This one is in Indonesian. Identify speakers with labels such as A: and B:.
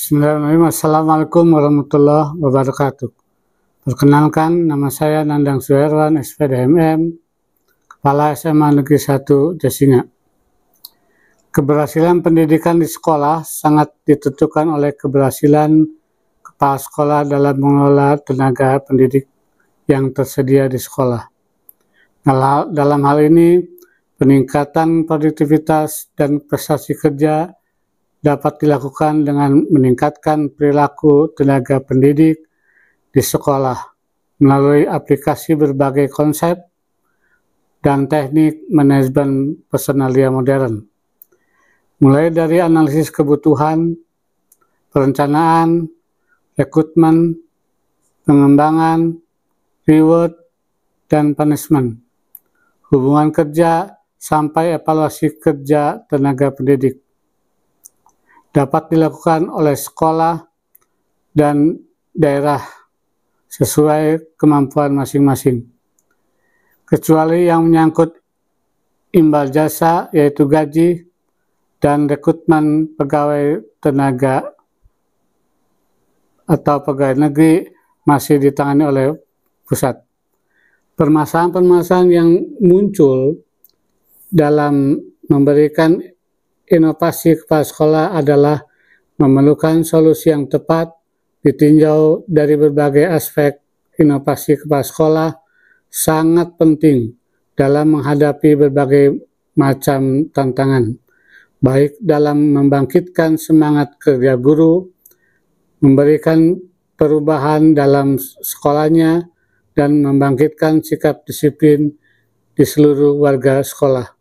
A: Bismillahirrahmanirrahim. Assalamualaikum warahmatullahi wabarakatuh. Perkenalkan, nama saya Nandang Suherwan, SPDMM, Kepala SMA Negeri 1 Jasinga. Keberhasilan pendidikan di sekolah sangat ditentukan oleh keberhasilan kepala sekolah dalam mengelola tenaga pendidik yang tersedia di sekolah. Dalam hal ini, peningkatan produktivitas dan prestasi kerja dapat dilakukan dengan meningkatkan perilaku tenaga pendidik di sekolah melalui aplikasi berbagai konsep dan teknik manajemen personalia modern. Mulai dari analisis kebutuhan, perencanaan, rekrutmen, pengembangan, reward, dan punishment, hubungan kerja, sampai evaluasi kerja tenaga pendidik dapat dilakukan oleh sekolah dan daerah sesuai kemampuan masing-masing. Kecuali yang menyangkut imbal jasa yaitu gaji dan rekrutmen pegawai tenaga atau pegawai negeri masih ditangani oleh pusat. Permasalahan-permasalahan yang muncul dalam memberikan inovasi kepala sekolah adalah memerlukan solusi yang tepat ditinjau dari berbagai aspek inovasi kepala sekolah sangat penting dalam menghadapi berbagai macam tantangan, baik dalam membangkitkan semangat kerja guru, memberikan perubahan dalam sekolahnya, dan membangkitkan sikap disiplin di seluruh warga sekolah.